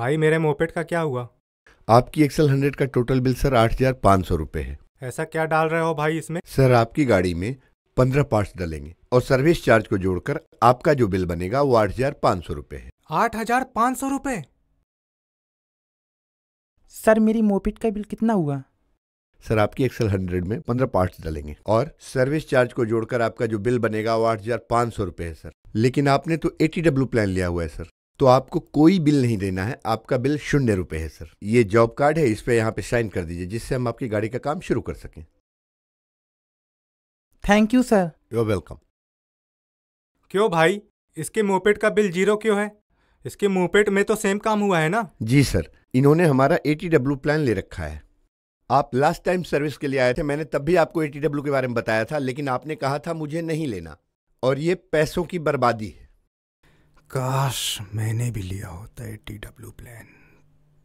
भाई मेरे मोपेट का क्या हुआ आपकी एक्सल हंड्रेड का टोटल बिल सर आठ हजार पाँच सौ रूपए है ऐसा क्या डाल रहे हो भाई इसमें सर आपकी गाड़ी में पंद्रह पार्ट डालेंगे और सर्विस चार्ज को जोड़कर आपका जो बिल बनेगा वो आठ हजार पाँच सौ रूपए है आठ हजार पाँच सौ रूपए सर मेरी मोपेट का बिल कितना हुआ सर आपकी एक्सल हंड्रेड में पंद्रह पार्ट्स डालेंगे और सर्विस चार्ज को जोड़कर आपका जो बिल बनेगा वो आठ हजार पाँच सौ रूपए है सर लेकिन आपने तो एटी डब्ल्यू प्लान लिया हुआ है सर तो आपको कोई बिल नहीं देना है आपका बिल शून्य रुपए है सर ये जॉब कार्ड है इस पर यहाँ पे साइन कर दीजिए जिससे हम आपकी गाड़ी का काम शुरू कर सकें thank you sir you're welcome क्यों भाई इसके मोपेट का बिल जीरो क्यों है इसके मोपेट में तो सेम काम हुआ है ना जी सर इन्होंने हमारा ए प्लान ले रखा है आप लास्ट टाइम सर्विस के लिए आए थे मैंने तब भी आपको ए के बारे में बताया था लेकिन आपने कहा था मुझे नहीं लेना और ये पैसों की बर्बादी है काश मैंने भी लिया होता है टी डब्ल्यू प्लान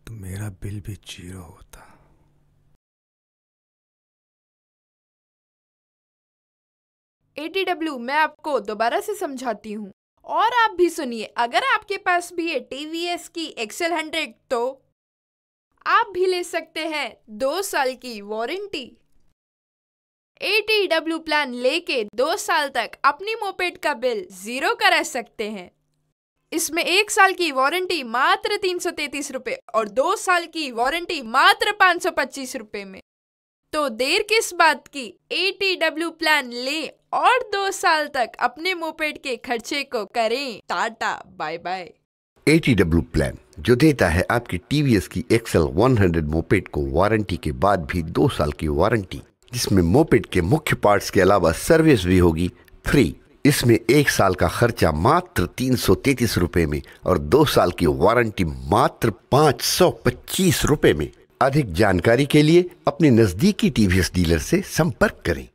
तो मेरा बिल भी जीरो होता डब्ल्यू मैं आपको दोबारा से समझाती हूँ और आप भी सुनिए अगर आपके पास भी है टीवीएस की एक्सेल हंड्रेड तो आप भी ले सकते हैं दो साल की warranty A T W plan लेके दो साल तक अपनी मोपेट का बिल जीरो करा सकते हैं इसमें एक साल की वारंटी मात्र तीन सौ तैतीस रुपये और दो साल की वारंटी मात्र पाँच सौ पच्चीस रुपये में तो देर किस बात की ए डब्ल्यू प्लान ले और दो साल तक अपने मोपेड के खर्चे को करें tata bye bye A W plan जो देता है आपकी टीवीएस की एक्सएल 100 मोपेड को वारंटी के बाद भी दो साल की वारंटी जिसमें मोपेड के मुख्य पार्ट्स के अलावा सर्विस भी होगी फ्री इसमें एक साल का खर्चा मात्र तीन सौ तैतीस रुपये में और दो साल की वारंटी मात्र पाँच सौ पच्चीस रुपये में अधिक जानकारी के लिए अपने नज़दीकी टीवीएस डीलर से संपर्क करें